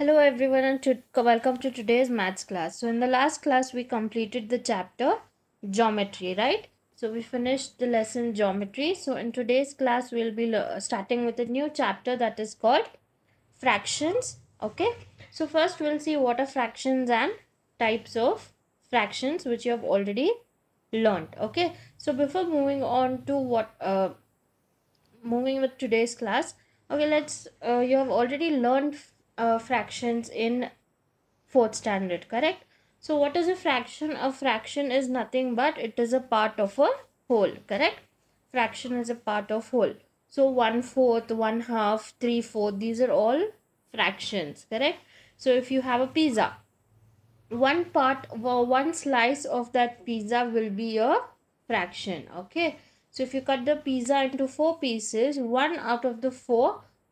Hello everyone and to, welcome to today's maths class. So in the last class we completed the chapter geometry, right? So we finished the lesson geometry. So in today's class we'll be starting with a new chapter that is called fractions, okay? So first we'll see what are fractions and types of fractions which you have already learned, okay? So before moving on to what, uh, moving with today's class, okay, let's, uh, you have already learned uh, fractions in fourth standard correct so what is a fraction a fraction is nothing but it is a part of a whole correct fraction is a part of whole so one fourth one half three fourth these are all fractions correct so if you have a pizza one part or one slice of that pizza will be a fraction okay so if you cut the pizza into four pieces one out of the four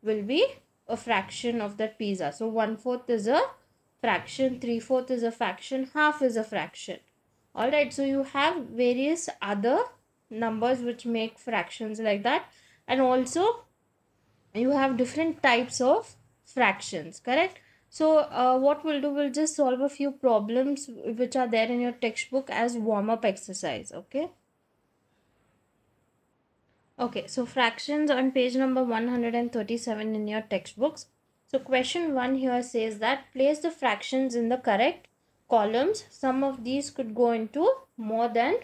will be a fraction of that pizza. So one fourth is a fraction, three fourth is a fraction, half is a fraction. Alright, so you have various other numbers which make fractions like that and also you have different types of fractions, correct? So uh, what we'll do, we'll just solve a few problems which are there in your textbook as warm-up exercise, okay? Okay, so fractions on page number 137 in your textbooks. So question 1 here says that place the fractions in the correct columns. Some of these could go into more than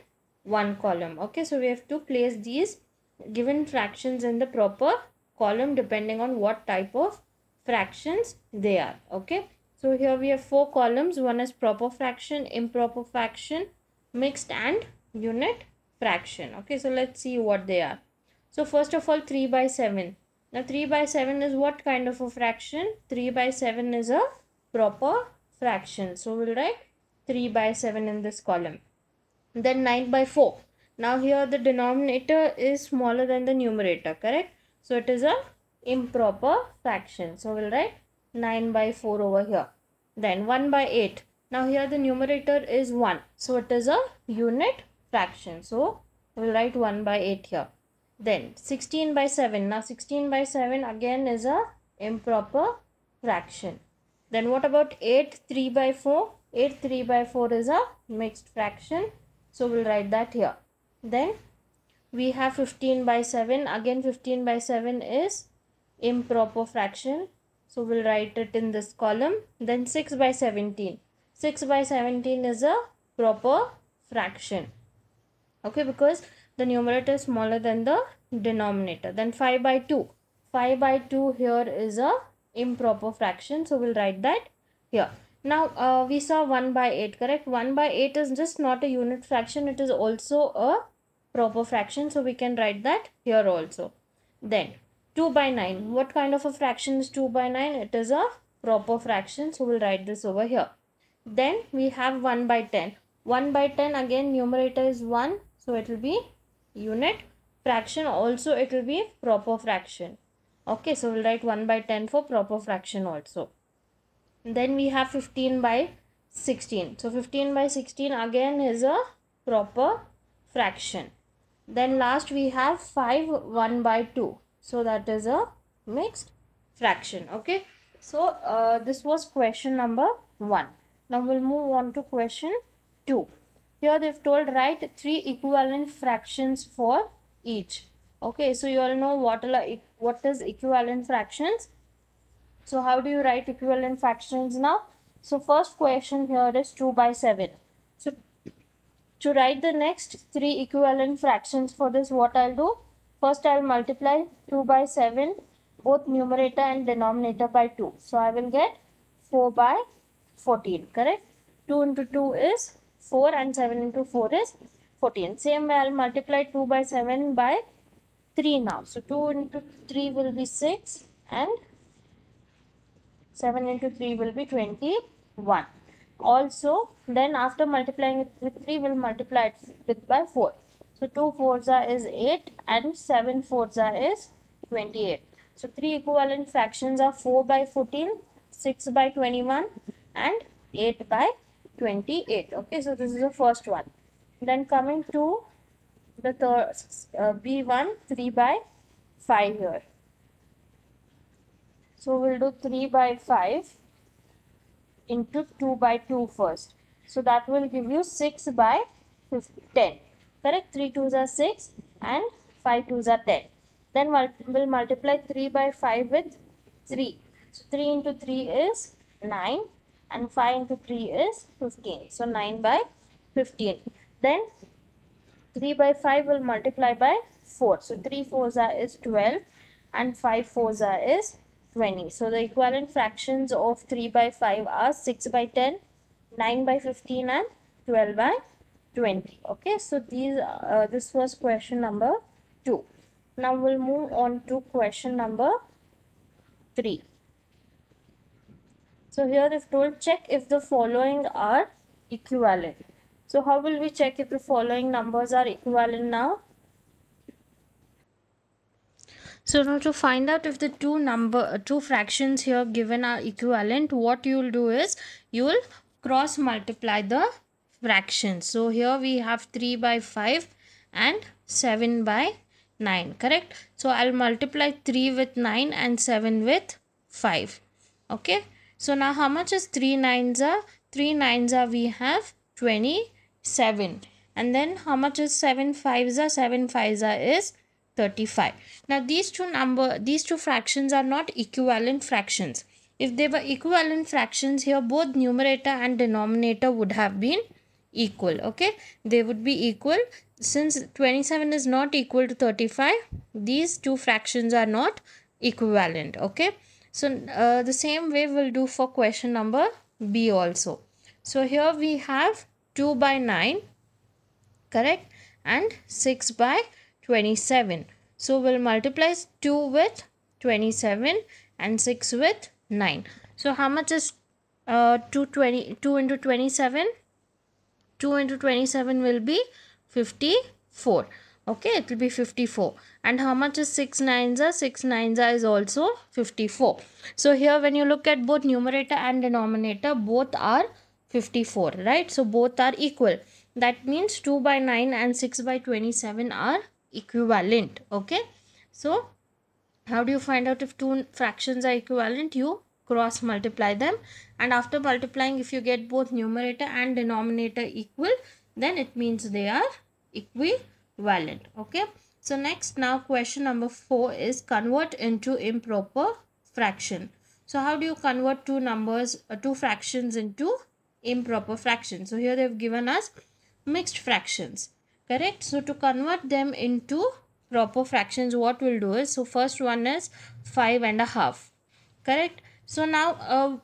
one column. Okay, so we have to place these given fractions in the proper column depending on what type of fractions they are. Okay, so here we have four columns. One is proper fraction, improper fraction, mixed and unit fraction. Okay, so let's see what they are. So first of all 3 by 7. Now 3 by 7 is what kind of a fraction? 3 by 7 is a proper fraction. So we'll write 3 by 7 in this column. Then 9 by 4. Now here the denominator is smaller than the numerator, correct? So it is a improper fraction. So we'll write 9 by 4 over here. Then 1 by 8. Now here the numerator is 1. So it is a unit fraction. So we'll write 1 by 8 here. Then 16 by 7. Now 16 by 7 again is a improper fraction. Then what about 8 3 by 4? 8 3 by 4 is a mixed fraction. So we'll write that here. Then we have 15 by 7. Again 15 by 7 is improper fraction. So we'll write it in this column. Then 6 by 17. 6 by 17 is a proper fraction. Okay because the numerator is smaller than the denominator then 5 by 2 5 by 2 here is a improper fraction so we'll write that here now uh, we saw 1 by 8 correct 1 by 8 is just not a unit fraction it is also a proper fraction so we can write that here also then 2 by 9 what kind of a fraction is 2 by 9 it is a proper fraction so we'll write this over here then we have 1 by 10 1 by 10 again numerator is 1 so it will be unit fraction also it will be proper fraction okay so we'll write 1 by 10 for proper fraction also then we have 15 by 16 so 15 by 16 again is a proper fraction then last we have 5 1 by 2 so that is a mixed fraction okay so uh, this was question number 1 now we'll move on to question 2 here they've told write three equivalent fractions for each. Okay, so you all know what, what is equivalent fractions. So how do you write equivalent fractions now? So first question here is 2 by 7. So to write the next three equivalent fractions for this, what I'll do? First, I'll multiply 2 by 7, both numerator and denominator by 2. So I will get 4 by 14, correct? 2 into 2 is 4 and 7 into 4 is 14. Same way I will multiply 2 by 7 by 3 now. So 2 into 3 will be 6 and 7 into 3 will be 21. Also then after multiplying it with 3 will multiply it with by 4. So 2 fours are is 8 and 7 fours are is 28. So 3 equivalent fractions are 4 by 14, 6 by 21 and 8 by 28 okay so this is the first one then coming to the third uh, b1 3 by 5 here so we'll do 3 by 5 into 2 by 2 first so that will give you 6 by 10 correct 3 2s are 6 and 5 2s are 10 then we'll multiply 3 by 5 with 3 so 3 into 3 is 9 and 5 into 3 is 15. So 9 by 15. Then 3 by 5 will multiply by 4. So 3 fours are is 12 and 5 fours are is 20. So the equivalent fractions of 3 by 5 are 6 by 10, 9 by 15 and 12 by 20. Okay, so these uh, this was question number 2. Now we'll move on to question number 3. So here if we check if the following are equivalent. So how will we check if the following numbers are equivalent now? So now to find out if the two number two fractions here given are equivalent, what you will do is you will cross multiply the fractions. So here we have 3 by 5 and 7 by 9 correct so i'll multiply 3 with 9 and 7 with 5 okay so now how much is 3 nines are? 3 nines are we have 27. And then how much is 7 fives are? 7 fives are is 35. Now these two number, these two fractions are not equivalent fractions. If they were equivalent fractions here, both numerator and denominator would have been equal. Okay, they would be equal. Since 27 is not equal to 35, these two fractions are not equivalent. Okay. So uh, the same way we'll do for question number B also. So here we have 2 by 9 correct and 6 by 27. So we'll multiply 2 with 27 and 6 with 9. So how much is uh, 2, 20, 2 into 27? 2 into 27 will be 54 okay it will be 54 and how much is 6 nines are 6 nines are is also 54 so here when you look at both numerator and denominator both are 54 right so both are equal that means 2 by 9 and 6 by 27 are equivalent okay so how do you find out if two fractions are equivalent you cross multiply them and after multiplying if you get both numerator and denominator equal then it means they are equivalent valid okay so next now question number 4 is convert into improper fraction so how do you convert two numbers uh, two fractions into improper fractions so here they've given us mixed fractions correct so to convert them into proper fractions what we'll do is so first one is five and a half correct so now uh,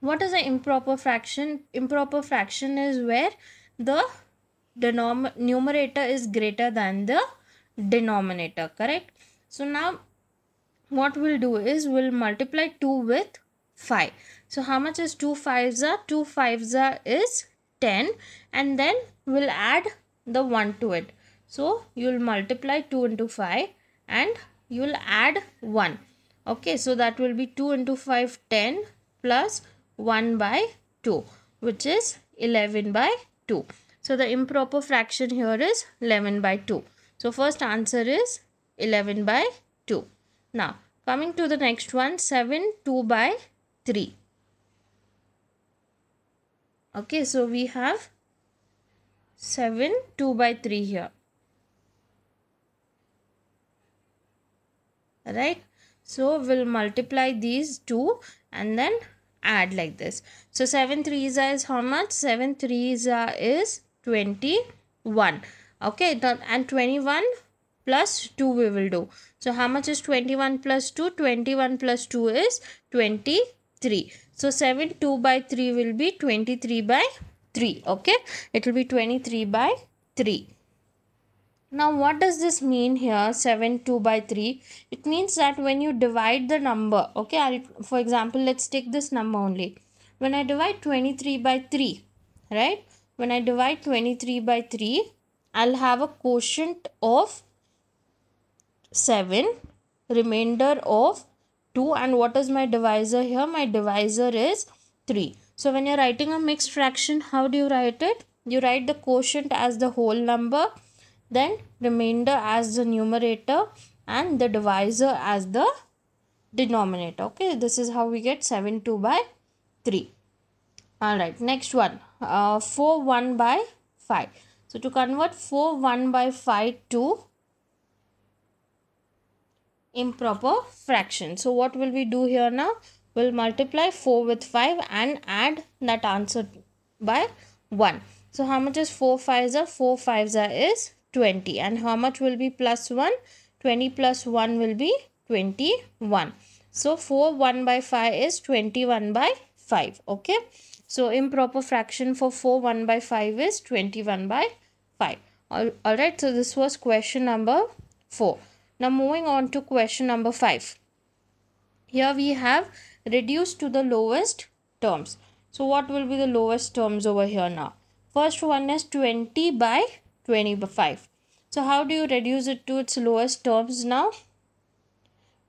what is an improper fraction improper fraction is where the the numerator is greater than the denominator correct so now what we'll do is we'll multiply 2 with 5 so how much is 2 fives are 2 fives are is 10 and then we'll add the 1 to it so you'll multiply 2 into 5 and you'll add 1 okay so that will be 2 into 5 10 plus 1 by 2 which is 11 by 2 so the improper fraction here is 11 by 2. So first answer is 11 by 2. Now coming to the next one 7 2 by 3. Okay so we have 7 2 by 3 here. Right. So we'll multiply these two and then add like this. So 7 three is how much? 7 3 is 21 okay and 21 plus 2 we will do so how much is 21 plus 2 21 plus 2 is 23 so 7 2 by 3 will be 23 by 3 okay it will be 23 by 3 now what does this mean here 7 2 by 3 it means that when you divide the number okay I'll, for example let's take this number only when i divide 23 by 3 right when I divide 23 by 3, I'll have a quotient of 7, remainder of 2 and what is my divisor here? My divisor is 3. So when you're writing a mixed fraction, how do you write it? You write the quotient as the whole number, then remainder as the numerator and the divisor as the denominator. Okay, this is how we get 7 2 by 3. Alright, next one. Uh, 4 1 by 5. So to convert 4 1 by 5 to improper fraction. So what will we do here now? We'll multiply 4 with 5 and add that answer by 1. So how much is 4 5s are? 4 5s are is 20. And how much will be plus 1? 20 plus 1 will be 21. So 4 1 by 5 is 21 by 5. Okay. So improper fraction for 4 1 by 5 is 21 by 5. All, all right. So this was question number 4. Now moving on to question number 5. Here we have reduced to the lowest terms. So what will be the lowest terms over here now? First one is 20 by 25. So how do you reduce it to its lowest terms now?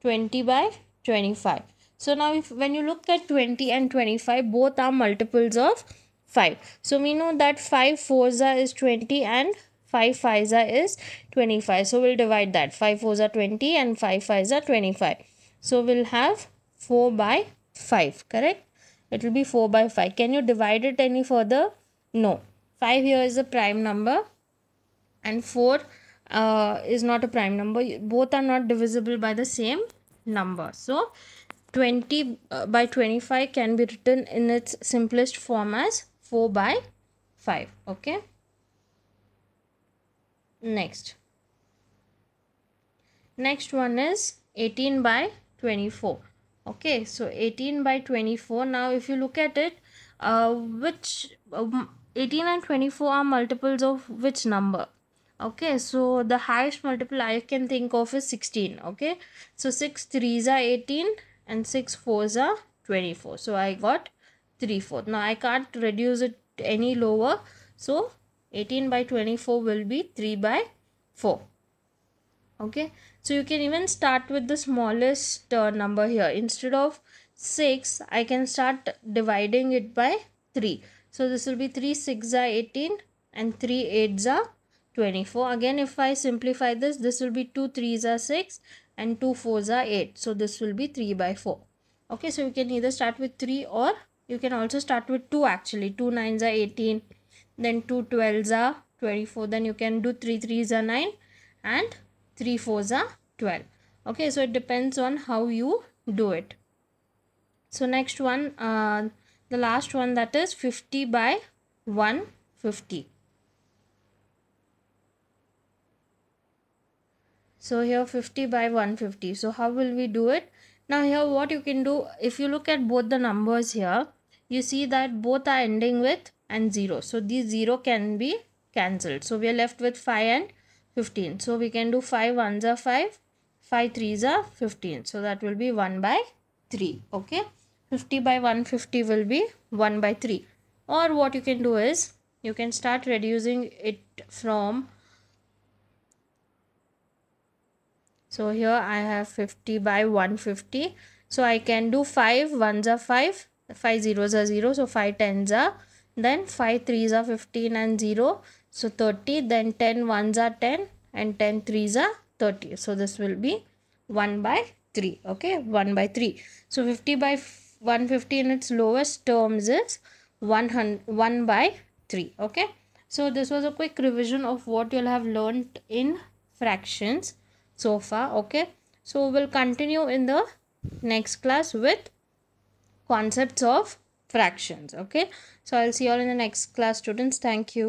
20 by 25. So now if when you look at 20 and 25 both are multiples of 5. So we know that 5 4s is 20 and 5 5s is 25. So we'll divide that 5 4s are 20 and 5 5s are 25. So we'll have 4 by 5 correct? It will be 4 by 5. Can you divide it any further? No. 5 here is a prime number and 4 uh, is not a prime number. Both are not divisible by the same number. So 20 uh, by 25 can be written in its simplest form as 4 by 5 okay next next one is 18 by 24 okay so 18 by 24 now if you look at it uh, which um, 18 and 24 are multiples of which number okay so the highest multiple i can think of is 16 okay so 6 3s are 18 and 6 fours are 24 so I got 3 fourths now I can't reduce it any lower so 18 by 24 will be 3 by 4 okay so you can even start with the smallest uh, number here instead of 6 I can start dividing it by 3 so this will be 3 6 are 18 and 3 8 are 24. Again, if I simplify this, this will be 2 3s are 6 and 2 4s are 8. So, this will be 3 by 4. Okay, so you can either start with 3 or you can also start with 2 actually. 2 9s are 18, then 2 12s are 24. Then you can do 3 3s are 9 and 3 4s are 12. Okay, so it depends on how you do it. So, next one, uh, the last one that is 50 by 150. so here 50 by 150 so how will we do it now here what you can do if you look at both the numbers here you see that both are ending with and 0 so these 0 can be cancelled so we are left with 5 and 15 so we can do 5 ones are 5 5 threes are 15 so that will be 1 by 3 okay 50 by 150 will be 1 by 3 or what you can do is you can start reducing it from so here I have 50 by 150 so I can do 5 ones are 5 5 zeros are 0 so 5 tens are then 5 threes are 15 and 0 so 30 then 10 ones are 10 and 10 threes are 30 so this will be 1 by 3 okay 1 by 3 so 50 by 150 in its lowest terms is 100 1 by 3 okay so this was a quick revision of what you'll have learned in fractions so far okay so we'll continue in the next class with concepts of fractions okay so i'll see you all in the next class students thank you